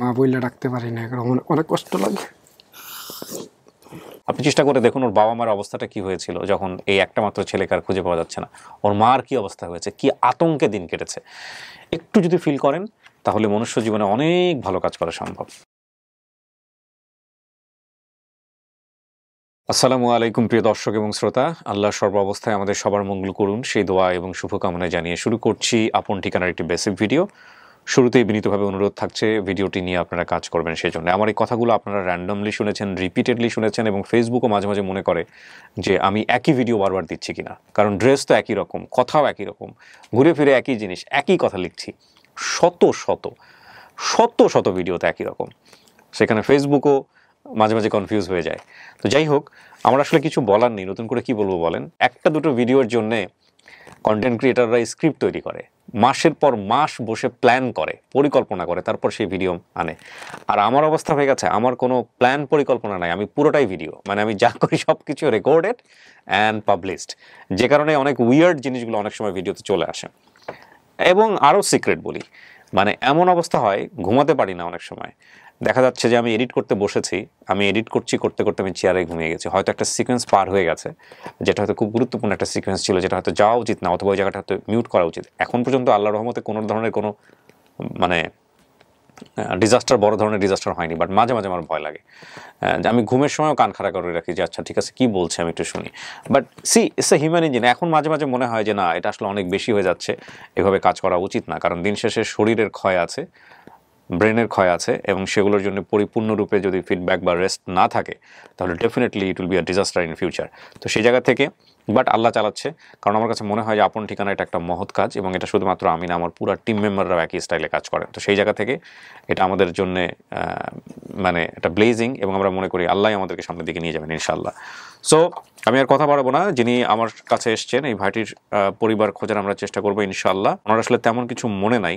মা বইলে ডাকতে পারি না এখন অনেক কষ্ট লাগে আপনি চেষ্টা করে দেখুন ওর বাবা মার অবস্থাটা কি হয়েছিল যখন এই একটা মাত্র ছেলেকার খুঁজে পাওয়া যাচ্ছে না ওর মার কি অবস্থা হয়েছে কি আতঙ্কে দিন কেটেছে একটু যদি ফিল করেন তাহলে মনুষ্য জীবনে অনেক ভালো কাজ করা সম্ভব আসসালামু আলাইকুম প্রিয় দর্শক এবং শ্রোতা আল্লাহ সর্ব অবস্থায় আমাদের সবার মঙ্গল করুন সেই দোয়া এবং শুভকামনা জানিয়ে শুরু করছি আপন ঠিকানার একটি বেসিক ভিডিও শুরুতেই বিনীতভাবে অনুরোধ থাকছে ভিডিওটি নিয়ে আপনারা কাজ করবেন সেই জন্য আমার এই কথাগুলো আপনারা র্যান্ডমলি শুনেছেন রিপিটেডলি শুনেছেন এবং ফেসবুকও মাঝে মাঝে মনে করে যে আমি একই ভিডিও বারবার দিচ্ছি কিনা কারণ ড্রেস তো একই রকম কথাও একই রকম ঘুরে ফিরে একই জিনিস একই কথা লিখছি শত শত শত শত ভিডিওতে একই রকম সেখানে ফেসবুকও মাঝে মাঝে কনফিউজ হয়ে যায় তো যাই হোক আমার আসলে কিছু বলার নেই নতুন করে কি বলবো বলেন একটা দুটো ভিডিওর জন্যে কন্টেন্ট ক্রিয়েটাররা স্ক্রিপ্ট তৈরি করে মাসের পর মাস বসে প্ল্যান করে পরিকল্পনা করে তারপর সেই ভিডিও আনে আর আমার অবস্থা হয়ে গেছে আমার কোনো প্ল্যান পরিকল্পনা নাই আমি পুরোটাই ভিডিও মানে আমি যা করি সব কিছু রেকর্ডেড অ্যান্ড পাবলিশড যে কারণে অনেক উইয়ার্ড জিনিসগুলো অনেক সময় ভিডিওতে চলে আসে এবং আরও সিক্রেট বলি মানে এমন অবস্থা হয় ঘুমাতে পারি না অনেক সময় দেখা যাচ্ছে যে আমি এডিট করতে বসেছি আমি এডিট করছি করতে করতে আমি চেয়ারে ঘুমিয়ে গেছি হয়তো একটা সিকোয়েন্স পার হয়ে গেছে যেটা হয়তো খুব গুরুত্বপূর্ণ একটা সিকোয়েন্স ছিল যেটা হয়তো যাওয়া উচিত না অথবা ওই জায়গাটা হয়তো মিউট করা উচিত এখন পর্যন্ত আল্লাহ রহমতে কোনো ধরনের কোনো মানে ডিজাস্টার বড় ধরনের ডিজাস্টার হয়নি বাট মাঝে মাঝে আমার ভয় লাগে আমি ঘুমের সময়ও কান খাড়া করে রাখি যে আচ্ছা ঠিক আছে কী বলছে আমি একটু শুনি but see it's a human engine এখন মাঝে মাঝে মনে হয় যে না এটা আসলে অনেক বেশি হয়ে যাচ্ছে এভাবে কাজ করা উচিত না কারণ দিন শেষে শরীরের ক্ষয় আছে ব্রেনের ক্ষয় আছে এবং সেগুলোর জন্য পরিপূর্ণরূপে যদি ফিডব্যাক বা রেস্ট না থাকে তাহলে definitely it will be a disaster in future তো সেই জায়গা থেকে বাট আল্লাহ চালাচ্ছে কারণ আমার কাছে মনে হয় যে আপন ঠিকানা এটা একটা মহৎ কাজ এবং এটা শুধুমাত্র আমি না আমার পুরো টিম মেম্বাররাও একই স্টাইলে কাজ করেন তো সেই জায়গা থেকে এটা আমাদের জন্য মানে এটা ব্লেজিং এবং আমরা মনে করি আল্লাহ আমাদেরকে সামনের দিকে নিয়ে যাবেন ইনশাল্লাহ সো আমি আর কথা বাড়াবো না যিনি আমার কাছে এসছেন এই ভাইটির পরিবার খোঁজার আমরা চেষ্টা করবো ইনশাল্লাহ ওনার আসলে তেমন কিছু মনে নাই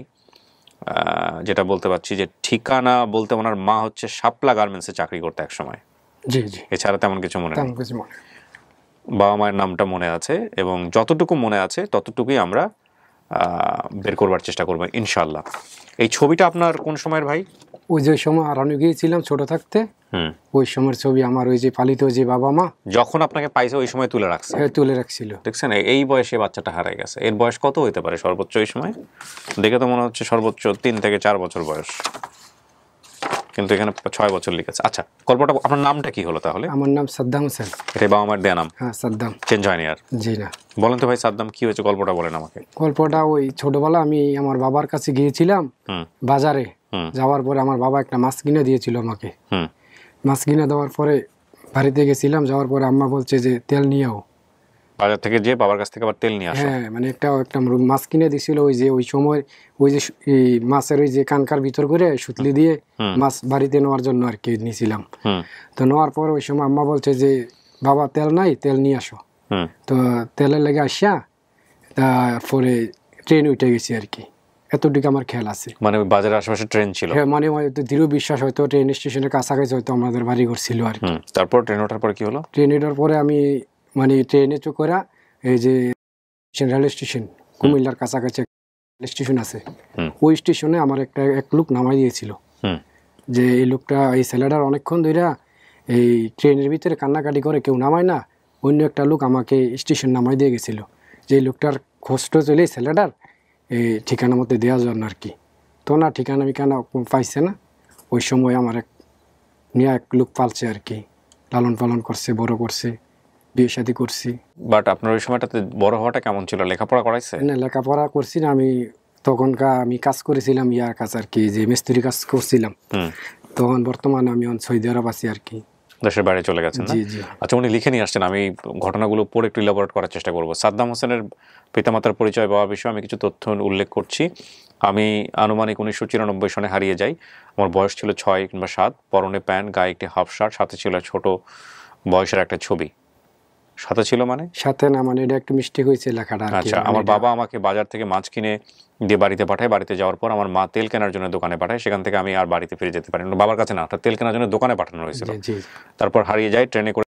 যেটা বলতে পারছি যে ঠিকানা বলতে ওনার মা হচ্ছে শাপলা গার্মেন্টসে চাকরি করতে এক সময় জি জি এছাড়া তেমন কিছু মনে বাবা মায়ের নামটা মনে আছে এবং যতটুকু মনে আছে ততটুকুই আমরা বের করবার চেষ্টা করবো ইনশাল্লাহ এই ছবিটা আপনার কোন সময়ের ভাই ওই যে সময় আরানো গিয়েছিলাম ছোট থাকতে ওই সময়ের ছবি আমার ওই যে পালিত যে বাবা মা যখন আপনাকে পাইছে ওই সময় তুলে রাখছে হ্যাঁ তুলে রাখছিল দেখছেন এই বয়সে বাচ্চাটা হারাই গেছে এর বয়স কত হইতে পারে সর্বোচ্চ ওই সময় দেখে তো মনে হচ্ছে সর্বোচ্চ তিন থেকে চার বছর বয়স কিন্তু এখানে ছয় বছর লিখেছে আচ্ছা গল্পটা আপনার নামটা কি হলো তাহলে আমার নাম সাদ্দাম হোসেন এটা বাবা মার দেয়া নাম হ্যাঁ সাদ্দাম চেঞ্জ হয়নি আর জি না বলেন তো ভাই সাদ্দাম কি হয়েছে গল্পটা বলেন আমাকে গল্পটা ওই ছোটবেলা আমি আমার বাবার কাছে গিয়েছিলাম বাজারে যাওয়ার পরে আমার বাবা একটা মাছ কিনে দিয়েছিল আমাকে হুম মাছ কিনে দেওয়ার পরে বাড়িতে গেছিলাম যাওয়ার পরে আম্মা বলছে যে তেল নিয়েও বাজার থেকে যে বাবার কাছ থেকে আবার তেল নিয়ে হ্যাঁ মানে একটা একটা মাছ কিনে দিছিল ওই যে ওই সময় ওই যে মাছের ওই যে কানকার ভিতর করে সুতলি দিয়ে মাছ বাড়িতে নেওয়ার জন্য আর কি নিয়েছিলাম তো নেওয়ার পর ওই সময় আম্মা বলছে যে বাবা তেল নাই তেল নিয়ে আসো তো তেলের লেগে আসিয়া তারপরে ট্রেন উঠে গেছি আর কি এতটুকু আমার খেয়াল আছে মানে বাজারের আশেপাশে ট্রেন ছিল হ্যাঁ মানে দৃঢ় বিশ্বাস হয়তো ট্রেন স্টেশনের কাছাকাছি হয়তো আমাদের বাড়ি ছিল আর কি তারপর ট্রেন ওঠার পর কি হলো ট্রেন ওঠার পরে আমি মানে ট্রেনে করা এই যে রেল স্টেশন কুমিল্লার কাছাকাছি স্টেশন আছে ওই স্টেশনে আমার একটা এক লোক নামাই দিয়েছিল যে এই লোকটা এই ছেলেটার অনেকক্ষণ ধরে এই ট্রেনের ভিতরে কান্নাকাটি করে কেউ নামায় না অন্য একটা লোক আমাকে স্টেশন নামাই দিয়ে গেছিলো যে লোকটার খোঁজটো চলে ছেলেটার ঠিকানা মতে দেওয়ার জন্য আর কি তো না ঠিকানা বিকানা পাইছে না ওই সময় আমার এক মেয়া এক লোক পালছে আর কি লালন পালন করছে বড় করছে বিয়ে শাদি করছি বাট আপনার ওই সময়টাতে বড় হওয়াটা কেমন ছিল লেখাপড়া করাইছে না লেখাপড়া করছি না আমি তখনকার আমি কাজ করেছিলাম ইয়ার কাজ আর কি যে মিস্ত্রি কাজ করছিলাম তখন বর্তমানে আমি সৌদি আরব আছি আর কি দেশের বাইরে চলে গেছেন আচ্ছা উনি লিখে নিয়ে আসছেন আমি ঘটনাগুলো পরে একটু ইলাবোরেট করার চেষ্টা করব সাদ্দাম হোসেনের পিতামাতার পরিচয় পাওয়া বিষয়ে আমি কিছু তথ্য উল্লেখ করছি আমি আনুমানিক উনিশশো চিরানব্বই সনে হারিয়ে যাই আমার বয়স ছিল ছয় কিংবা সাত পরনে প্যান্ট গায়ে একটি হাফ শার্ট সাথে ছিল ছোট বয়সের একটা ছবি সাথে ছিল মানে সাথে না মানে এটা একটু মিষ্টি হয়েছে লেখাটা আচ্ছা মানে আমার বাবা আমাকে বাজার থেকে মাছ কিনে দিয়ে বাড়িতে পাঠায় বাড়িতে যাওয়ার পর আমার মা তেল কেনার জন্য দোকানে পাঠায় সেখান থেকে আমি আর বাড়িতে ফিরে যেতে পারি বাবার কাছে না তেল কেনার জন্য দোকানে পাঠানো হয়েছিল তারপর হারিয়ে যায় ট্রেনে করে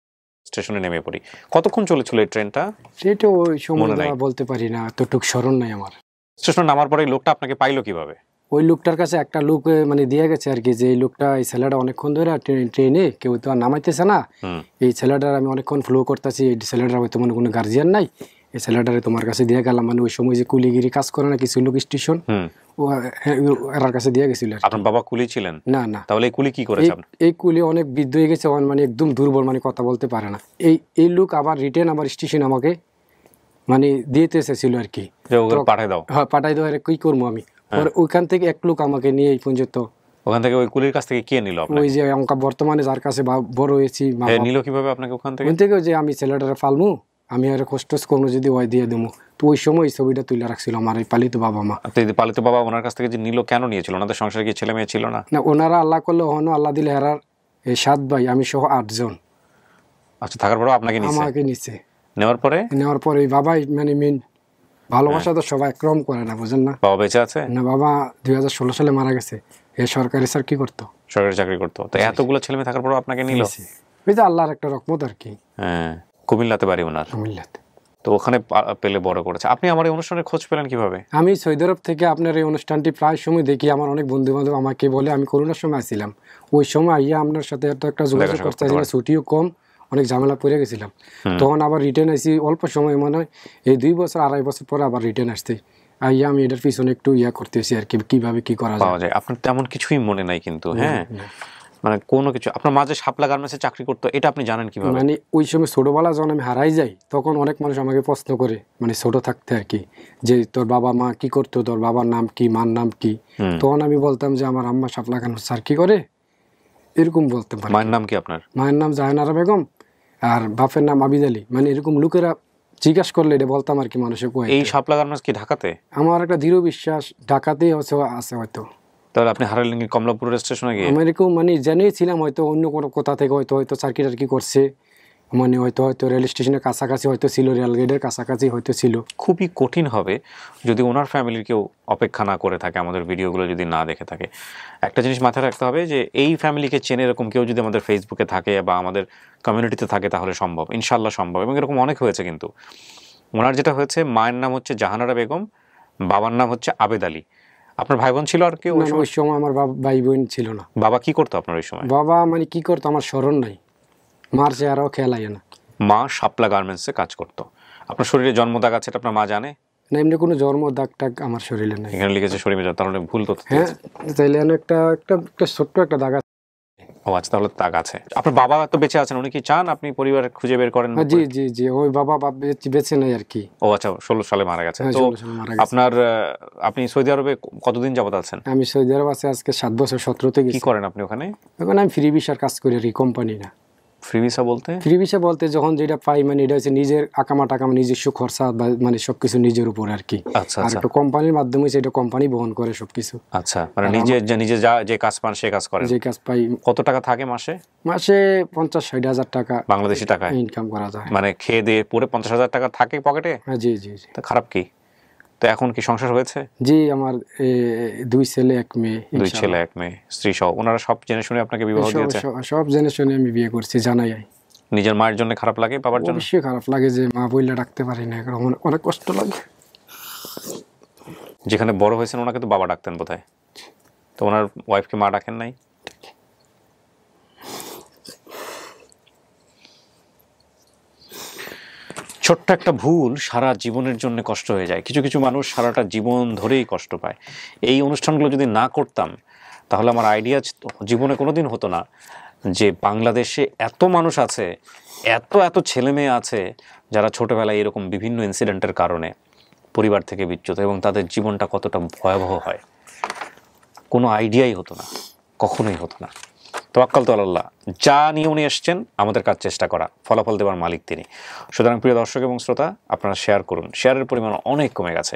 স্টেশনে নেমে পড়ি কতক্ষণ চলেছিল এই ট্রেনটা সেটা ওই সময় বলতে পারি না এতটুক স্মরণ নাই আমার স্টেশনে নামার পরে লোকটা আপনাকে পাইলো কিভাবে ওই লোকটার কাছে একটা লোক মানে দিয়ে গেছে আর কি যে এই লোকটা এই ছেলেটা অনেকক্ষণ ধরে ট্রেনে কেউ তো আর নামাইতেছে না এই ছেলেটার আমি অনেকক্ষণ ফ্লো করতেছি এই ছেলেটার হয়তো মানে কোনো গার্জিয়ান নাই এই ছেলেটারে তোমার কাছে দিয়ে গেলাম মানে ওই সময় যে কুলিগিরি কাজ করে না কিছু লোক স্টেশন ও এর কাছে দিয়ে গেছিল আপনার বাবা কুলি ছিলেন না না তাহলে এই কুলি কি করেছে এই কুলি অনেক বৃদ্ধ হয়ে গেছে মানে একদম দুর্বল মানে কথা বলতে পারে না এই এই লোক আবার রিটেন আবার স্টেশন আমাকে মানে দিতে এসেছিল আর কি পাঠাই দাও হ্যাঁ পাঠাই দাও আর কি করবো আমি হ্যাঁ। পরে ওইখান থেকে এক লোক আমাকে নিয়ে এই পর্যন্ত ওখান থেকে ওই কুলির কাছ থেকে কে নিল ওই যে আমাকে বর্তমানে যার কাছে বড় হয়েছি নিল কিভাবে আপনাকে ওখান থেকে ওখান থেকে যে আমি ছেলেটারে ফালমু আমি আর কষ্ট কোনো যদি ওই দিয়ে দেবো তো ওই সময় ছবিটা তুলে রাখছিল আমার এই পালিত বাবা মা পালিত বাবা ওনার কাছ থেকে যে নিল কেন নিয়েছিল ওনাদের সংসারে কি ছেলে মেয়ে ছিল না না ওনারা আল্লাহ করলে হনো আল্লাহ দিলে হেরার এই সাত ভাই আমি সহ আটজন আচ্ছা থাকার পরে আপনাকে আমাকে নিচ্ছে নেওয়ার পরে নেওয়ার পরে বাবাই মানে মেন ভালোবাসা তো সবাই ক্রম করে না বুঝেন না বাবা বেঁচে আছে না বাবা দুই সালে মারা গেছে এ সরকারি স্যার কি করতো সরকারি চাকরি করতো তো এতগুলো ছেলে মেয়ে থাকার পর আপনাকে নিল বুঝতে আল্লাহর একটা রকমত আর কি হ্যাঁ কুমিল্লাতে বাড়ি ওনার কুমিল্লাতে তো ওখানে পেলে বড় করেছে আপনি আমার এই অনুষ্ঠানের খোঁজ পেলেন কিভাবে আমি সৌদি আরব থেকে আপনার এই অনুষ্ঠানটি প্রায় সময় দেখি আমার অনেক বন্ধু বান্ধব আমাকে বলে আমি করোনার সময় আসছিলাম ওই সময় আইয়া আপনার সাথে একটা যোগাযোগ করতে ছুটিও কম অনেক ঝামেলা পড়ে গেছিলাম তখন আবার রিটার্ন আসি অল্প সময় মনে হয় এই দুই বছর আড়াই বছর পরে আবার রিটার্ন আসতে আইয়া আমি এটার পিছনে একটু ইয়া করতেছি আর কি কিভাবে কি করা যায় আপনার তেমন কিছুই মনে নাই কিন্তু হ্যাঁ মানে কোনো কিছু আপনার মাঝে শাপলা গার্মেন্টসে চাকরি করতো এটা আপনি জানেন কিভাবে মানে ওই সময় ছোটোবেলা যখন আমি হারাই যাই তখন অনেক মানুষ আমাকে প্রশ্ন করে মানে ছোট থাকতে আর কি যে তোর বাবা মা কি করতো তোর বাবার নাম কি মার নাম কি তখন আমি বলতাম যে আমার আম্মা সাপলা গার্মেন্টস স্যার কি করে এরকম বলতাম মায়ের নাম কি আপনার মায়ের নাম জাহানারা বেগম আর বাপের নাম আবিদ আলী মানে এরকম লোকেরা জিজ্ঞাসা করলে এটা বলতাম আর কি মানুষে কয়ে এই শাপলা গার্মেন্টস কি ঢাকাতে আমার একটা দৃঢ় বিশ্বাস ঢাকাতেই হচ্ছে আছে হয়তো তাহলে আপনি হারালেন কমলাপুর স্টেশনে গিয়ে আমি এরকম মানে জেনেই ছিলাম হয়তো অন্য কোনো কোথা থেকে হয়তো হয়তো চাকরি টার্কি করছে মানে হয়তো হয়তো রেল স্টেশনের কাছাকাছি হয়তো ছিল রেলগেটের কাছাকাছি হয়তো ছিল খুবই কঠিন হবে যদি ওনার ফ্যামিলির কেউ অপেক্ষা না করে থাকে আমাদের ভিডিওগুলো যদি না দেখে থাকে একটা জিনিস মাথায় রাখতে হবে যে এই ফ্যামিলিকে চেনে এরকম কেউ যদি আমাদের ফেসবুকে থাকে বা আমাদের কমিউনিটিতে থাকে তাহলে সম্ভব ইনশাল্লাহ সম্ভব এবং এরকম অনেক হয়েছে কিন্তু ওনার যেটা হয়েছে মায়ের নাম হচ্ছে জাহানারা বেগম বাবার নাম হচ্ছে আবেদ আলী আপনার ভাই বোন ছিল আর কেউ ওই সময় আমার ভাই বোন ছিল না বাবা কি করতো আপনার ওই সময় বাবা মানে কি করতো আমার স্মরণ নাই মার চেহারাও খেয়াল আইয়া না মা শাপলা গার্মেন্টসে কাজ করতো আপনার শরীরে জন্মদাগ আছে এটা আপনার মা জানে না এমনি কোনো জন্ম দাগ টাগ আমার শরীরে নেই এখানে লিখেছে শরীরে তাহলে ভুল হ্যাঁ তাইলে একটা একটা ছোট্ট একটা দাগ আছে ও আচ্ছা তাহলে দাগ আছে আপনার বাবা তো বেঁচে আছেন উনি কি চান আপনি পরিবার খুঁজে বের করেন হ্যাঁ, জি জি জি ওই বাবা বেঁচে নেই আর কি ও আচ্ছা ষোলো সালে মারা গেছে হ্যাঁ, আপনার আপনি সৌদি আরবে কতদিন যাবত আছেন আমি সৌদি আরব আছে আজকে সাত বছর সতেরোতে কি করেন আপনি ওখানে ওখানে আমি ফ্রি কাজ করি আর কোম্পানি না ফ্রি ভিসা বলতে ফ্রি ভিসা বলতে যখন যেটা পাই মানে এটা হচ্ছে নিজের আকামা নিজস্ব খরচা বা মানে সবকিছু নিজের উপর আর কি আচ্ছা, আর আচ্ছা। একটা কোম্পানির মাধ্যমে সেটা কোম্পানি বহন করে সবকিছু আচ্ছা মানে নিজে নিজে যা যে কাজ পান সে কাজ করে যে কাজ পাই কত টাকা থাকে মাসে মাসে পঞ্চাশ ষাট হাজার টাকা বাংলাদেশি টাকা ইনকাম করা যায় মানে খেয়ে দিয়ে পুরো পঞ্চাশ হাজার টাকা থাকে পকেটে হ্যাঁ জি জি খারাপ কি তো এখন কি সংসার হয়েছে জি আমার দুই ছেলে এক মেয়ে দুই ছেলে এক মেয়ে স্ত্রী সহ ওনারা সব জেনে শুনে আপনাকে বিবাহ দিয়েছে সব জেনে শুনে আমি বিয়ে করছি জানাই নিজের মায়ের জন্য খারাপ লাগে বাবার জন্য অবশ্যই খারাপ লাগে যে মা বইলে রাখতে পারি না অনেক কষ্ট লাগে যেখানে বড় হয়েছেন ওনাকে তো বাবা ডাকতেন বোধহয় তো ওনার ওয়াইফকে মা ডাকেন নাই ছোট্ট একটা ভুল সারা জীবনের জন্য কষ্ট হয়ে যায় কিছু কিছু মানুষ সারাটা জীবন ধরেই কষ্ট পায় এই অনুষ্ঠানগুলো যদি না করতাম তাহলে আমার আইডিয়া জীবনে কোনো দিন হতো না যে বাংলাদেশে এত মানুষ আছে এত এত ছেলে মেয়ে আছে যারা ছোটোবেলায় এরকম বিভিন্ন ইনসিডেন্টের কারণে পরিবার থেকে বিচ্যুত এবং তাদের জীবনটা কতটা ভয়াবহ হয় কোনো আইডিয়াই হতো না কখনোই হতো না তোয়াক্কাল তো আল্লাহ যা নিয়ে উনি এসছেন আমাদের কাজ চেষ্টা করা ফলাফল দেওয়ার মালিক তিনি সুতরাং প্রিয় দর্শক এবং শ্রোতা আপনারা শেয়ার করুন শেয়ারের পরিমাণ অনেক কমে গেছে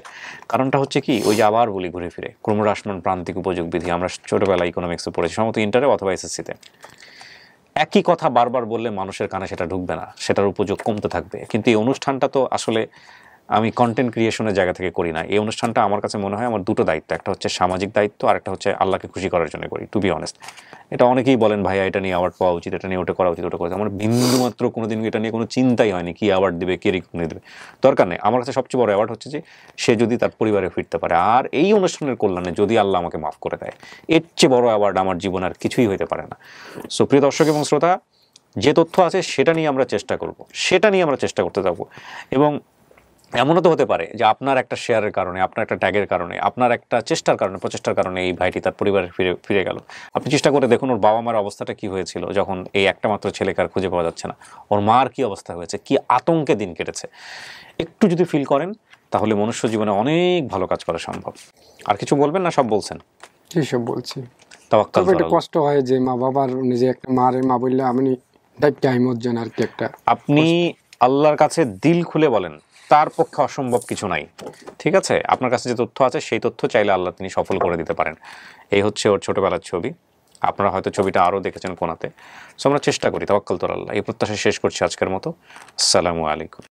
কারণটা হচ্ছে কি ওই যে আবার বলি ঘুরে ফিরে ক্রমরাসমান প্রান্তিক উপযোগ বিধি আমরা ছোটোবেলায় ইকোনমিক্সে পড়েছি সম্ভবত ইন্টারে অথবা এসএসসিতে একই কথা বারবার বললে মানুষের কানে সেটা ঢুকবে না সেটার উপযোগ কমতে থাকবে কিন্তু এই অনুষ্ঠানটা তো আসলে আমি কন্টেন্ট ক্রিয়েশনের জায়গা থেকে করি না এই অনুষ্ঠানটা আমার কাছে মনে হয় আমার দুটো দায়িত্ব একটা হচ্ছে সামাজিক দায়িত্ব আর একটা হচ্ছে আল্লাহকে খুশি করার জন্য করি টু বি অনেস্ট এটা অনেকেই বলেন ভাইয়া এটা নিয়ে অ্যাওয়ার্ড পাওয়া উচিত এটা নিয়ে ওটা করা উচিত ওটা করা আমার বিন্দুমাত্র কোনো দিন এটা নিয়ে কোনো চিন্তাই হয়নি কী অ্যাওয়ার্ড দেবে কে রিকগনি দেবে দরকার নেই আমার কাছে সবচেয়ে বড় অ্যাওয়ার্ড হচ্ছে যে সে যদি তার পরিবারে ফিরতে পারে আর এই অনুষ্ঠানের কল্যাণে যদি আল্লাহ আমাকে মাফ করে দেয় এর চেয়ে বড় অ্যাওয়ার্ড আমার জীবন আর কিছুই হতে পারে না সো প্রিয় দর্শক এবং শ্রোতা যে তথ্য আছে সেটা নিয়ে আমরা চেষ্টা করব সেটা নিয়ে আমরা চেষ্টা করতে যাব এবং এমনও তো হতে পারে যে আপনার একটা শেয়ারের কারণে আপনার একটা ট্যাগের কারণে আপনার একটা চেষ্টার কারণে প্রচেষ্টার কারণে এই ভাইটি তার পরিবারে ফিরে ফিরে গেল আপনি চেষ্টা করে দেখুন ওর বাবা মার অবস্থাটা কি হয়েছিল যখন এই একটা মাত্র ছেলেকার খুঁজে পাওয়া যাচ্ছে না ওর মার কি অবস্থা হয়েছে কি আতঙ্কে দিন কেটেছে একটু যদি ফিল করেন তাহলে মনুষ্য জীবনে অনেক ভালো কাজ করা সম্ভব আর কিছু বলবেন না সব বলছেন সব বলছি কষ্ট হয় যে মা বাবার নিজে একটা মারে মা বললে আমি আর কি একটা আপনি আল্লাহর কাছে দিল খুলে বলেন তার পক্ষে অসম্ভব কিছু নাই ঠিক আছে আপনার কাছে যে তথ্য আছে সেই তথ্য চাইলে আল্লাহ তিনি সফল করে দিতে পারেন এই হচ্ছে ওর ছোটোবেলার ছবি আপনারা হয়তো ছবিটা আরও দেখেছেন কোনাতে সো আমরা চেষ্টা করি তবাক্কাল তোর আল্লাহ এই প্রত্যাশা শেষ করছি আজকের মতো আসসালামু আলাইকুম